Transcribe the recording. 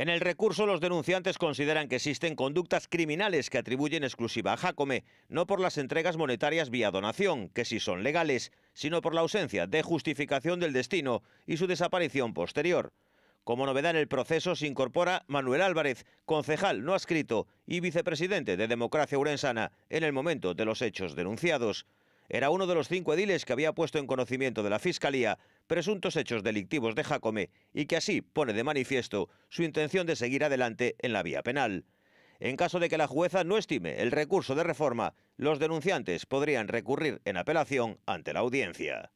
En el recurso, los denunciantes consideran que existen conductas criminales que atribuyen exclusiva a Jacome, no por las entregas monetarias vía donación, que sí son legales, sino por la ausencia de justificación del destino y su desaparición posterior. Como novedad en el proceso se incorpora Manuel Álvarez, concejal no adscrito y vicepresidente de Democracia Urensana en el momento de los hechos denunciados. Era uno de los cinco ediles que había puesto en conocimiento de la Fiscalía presuntos hechos delictivos de Jacome y que así pone de manifiesto su intención de seguir adelante en la vía penal. En caso de que la jueza no estime el recurso de reforma, los denunciantes podrían recurrir en apelación ante la audiencia.